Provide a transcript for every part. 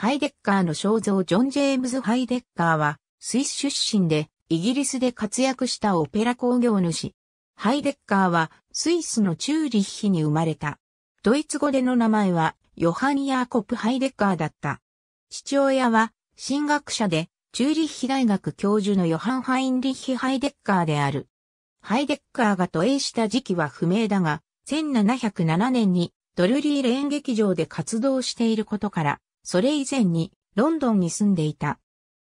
ハイデッカーの肖像ジョン・ジェームズ・ハイデッカーは、スイス出身で、イギリスで活躍したオペラ工業主。ハイデッカーは、スイスのチューリッヒに生まれた。ドイツ語での名前は、ヨハン・ヤーコプ・ハイデッカーだった。父親は、神学者で、チューリッヒ大学教授のヨハン・ハインリッヒ・ハイデッカーである。ハイデッカーが渡英した時期は不明だが、1707年にドルリーレーン劇場で活動していることから、それ以前にロンドンに住んでいた。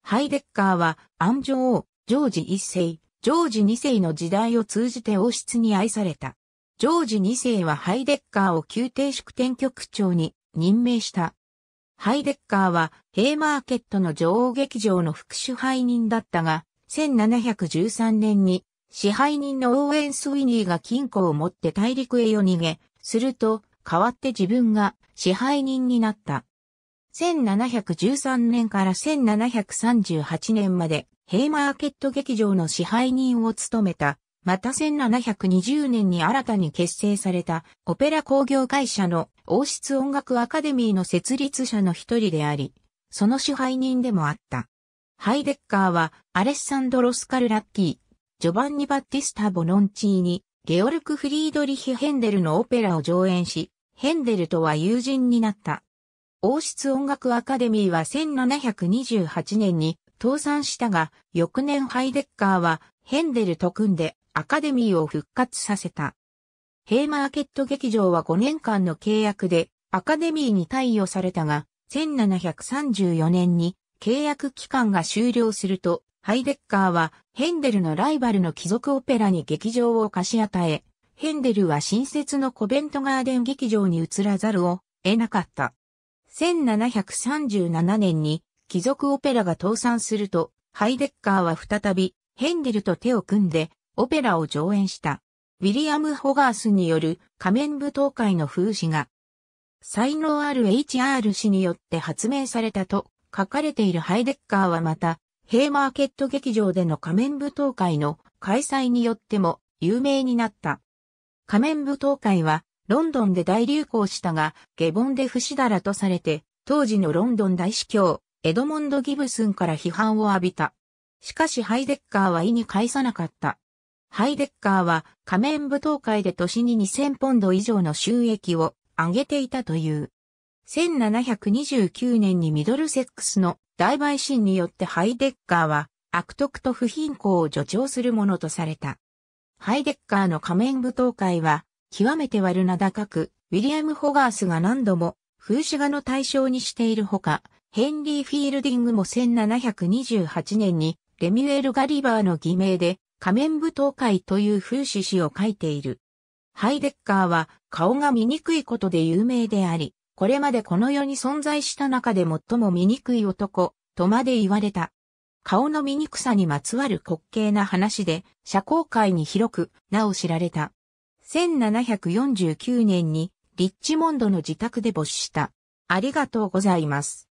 ハイデッカーはアンジ女王、ジョージ一世、ジョージ二世の時代を通じて王室に愛された。ジョージ二世はハイデッカーを宮廷祝典局長に任命した。ハイデッカーはヘイマーケットの女王劇場の副支配人だったが、1713年に支配人のオーエン・スウィニーが金庫を持って大陸へ夜逃げ、すると代わって自分が支配人になった。1713年から1738年まで、ヘイマーケット劇場の支配人を務めた、また1720年に新たに結成されたオペラ工業会社の王室音楽アカデミーの設立者の一人であり、その支配人でもあった。ハイデッカーはアレッサンドロ・スカルラッキー、ジョバンニ・バッティスタ・ボノンチーニ、ゲオルク・フリードリヒ・ヘンデルのオペラを上演し、ヘンデルとは友人になった。王室音楽アカデミーは1728年に倒産したが、翌年ハイデッカーはヘンデルと組んでアカデミーを復活させた。ヘイマーケット劇場は5年間の契約でアカデミーに貸与されたが、1734年に契約期間が終了すると、ハイデッカーはヘンデルのライバルの貴族オペラに劇場を貸し与え、ヘンデルは新設のコベントガーデン劇場に移らざるを得なかった。1737年に貴族オペラが倒産すると、ハイデッカーは再びヘンデルと手を組んでオペラを上演した。ウィリアム・ホガースによる仮面舞踏会の風刺が、才能ある HR 氏によって発明されたと書かれているハイデッカーはまた、ヘイマーケット劇場での仮面舞踏会の開催によっても有名になった。仮面舞踏会はロンドンで大流行したが、下凡で不死だらとされて、当時のロンドン大司教、エドモンド・ギブスンから批判を浴びた。しかしハイデッカーは意に介さなかった。ハイデッカーは仮面舞踏会で年に2000ポンド以上の収益を上げていたという。1729年にミドルセックスの大陪審によってハイデッカーは悪徳と不貧困を助長するものとされた。ハイデッカーの仮面舞踏会は極めて悪名高く、ウィリアム・ホガースが何度も風刺画の対象にしているほか、ヘンリー・フィールディングも1728年にレミュエル・ガリバーの偽名で仮面舞踏会という風刺詩を書いている。ハイデッカーは顔が醜いことで有名であり、これまでこの世に存在した中で最も醜い男、とまで言われた。顔の醜さにまつわる滑稽な話で、社交界に広く、なお知られた。1749年にリッチモンドの自宅で没した。ありがとうございます。